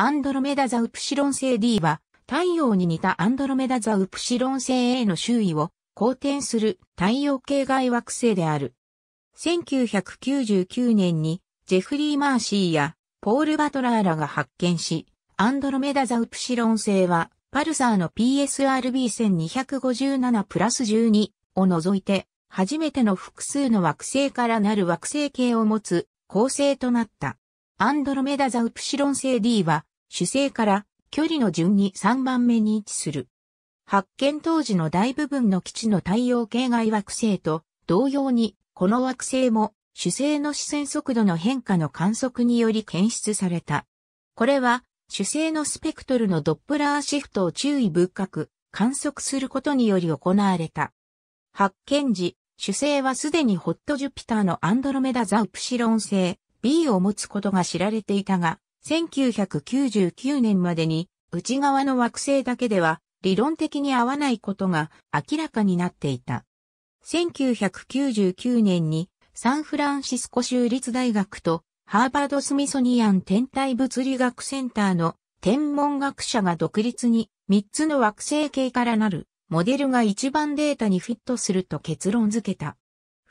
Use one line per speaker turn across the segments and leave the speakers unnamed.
アンドロメダザウプシロン星 D は、太陽に似たアンドロメダザウプシロン星 A の周囲を公転する太陽系外惑星である。1999年にジェフリー・マーシーやポール・バトラーらが発見し、アンドロメダザウプシロン星はパルサーの PSRB1257 プラス12を除いて初めての複数の惑星からなる惑星系を持つ恒星となった。アンドロメダザウプシロン星 D は主星から距離の順に3番目に位置する。発見当時の大部分の基地の太陽系外惑星と同様に、この惑星も主星の視線速度の変化の観測により検出された。これは主星のスペクトルのドップラーシフトを注意深く観測することにより行われた。発見時、主星はすでにホットジュピターのアンドロメダザウプシロン星 B を持つことが知られていたが、1999年までに内側の惑星だけでは理論的に合わないことが明らかになっていた。1999年にサンフランシスコ州立大学とハーバード・スミソニアン天体物理学センターの天文学者が独立に3つの惑星系からなるモデルが一番データにフィットすると結論付けた。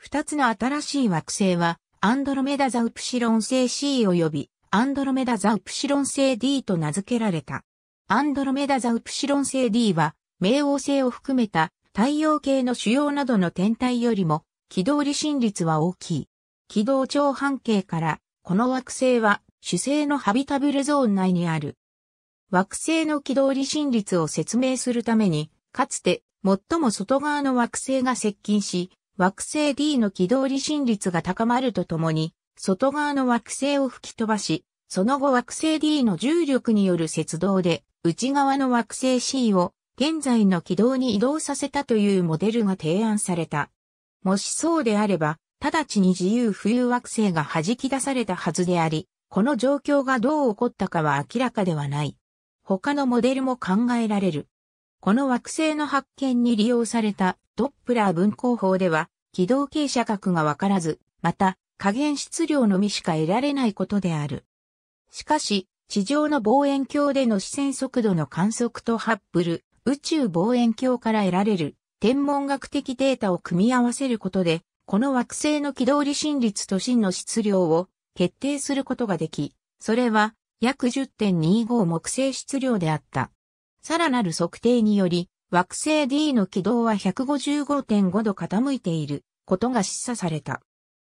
2つの新しい惑星はアンドロメダザウプシロン星 C 及びアンドロメダザ・ウプシロン星 D と名付けられた。アンドロメダザ・ウプシロン星 D は、冥王星を含めた太陽系の主要などの天体よりも、軌道離心率は大きい。軌道長半径から、この惑星は主星のハビタブルゾーン内にある。惑星の軌道離心率を説明するために、かつて最も外側の惑星が接近し、惑星 D の軌道離心率が高まるとともに、外側の惑星を吹き飛ばし、その後惑星 D の重力による接動で、内側の惑星 C を現在の軌道に移動させたというモデルが提案された。もしそうであれば、直ちに自由浮遊惑星が弾き出されたはずであり、この状況がどう起こったかは明らかではない。他のモデルも考えられる。この惑星の発見に利用されたドップラー分光法では、軌道傾斜角がわからず、また、加減質量のみしか得られないことである。しかし、地上の望遠鏡での視線速度の観測とハッブル、宇宙望遠鏡から得られる天文学的データを組み合わせることで、この惑星の軌道離心率と真の質量を決定することができ、それは約10.25木星質量であった。さらなる測定により、惑星 D の軌道は155.5度傾いていることが示唆された。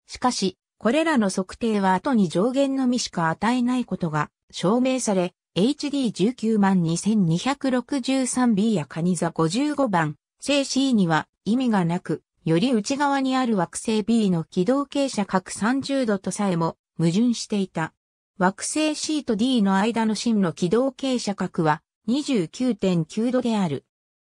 しかし、これらの測定は後に上限のみしか与えないことが証明され、HD192,263B やカニ座55番、正 C には意味がなく、より内側にある惑星 B の軌道傾斜角30度とさえも矛盾していた。惑星 C と D の間の真の軌道傾斜角は29.9度である。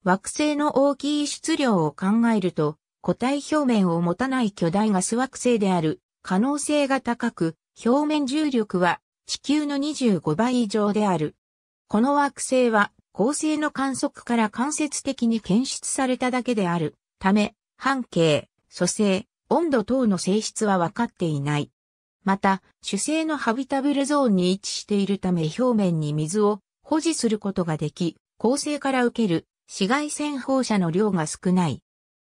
惑星の大きい質量を考えると、固体表面を持たない巨大ガス惑星である可能性が高く、表面重力は地球の25倍以上である。この惑星は恒星の観測から間接的に検出されただけであるため、半径、蘇生、温度等の性質は分かっていない。また、主星のハビタブルゾーンに位置しているため表面に水を保持することができ、恒星から受ける紫外線放射の量が少ない。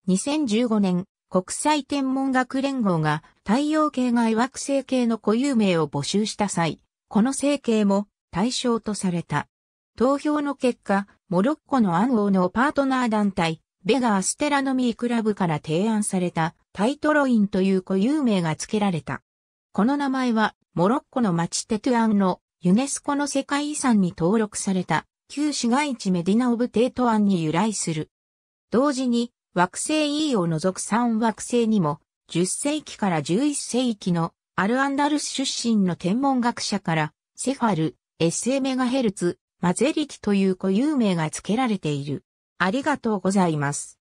2015年、国際天文学連合が太陽系外惑星系の固有名を募集した際、この星系も対象とされた。投票の結果、モロッコの暗号のパートナー団体、ベガ・アステラノミークラブから提案されたタイトロインという固有名が付けられた。この名前は、モロッコの町テトゥアンのユネスコの世界遺産に登録された旧市街地メディナ・オブ・テートアンに由来する。同時に、惑星 E を除く3惑星にも、10世紀から11世紀のアルアンダルス出身の天文学者から、セファル、SA メガヘルツ、マゼリキという固有名が付けられている。ありがとうございます。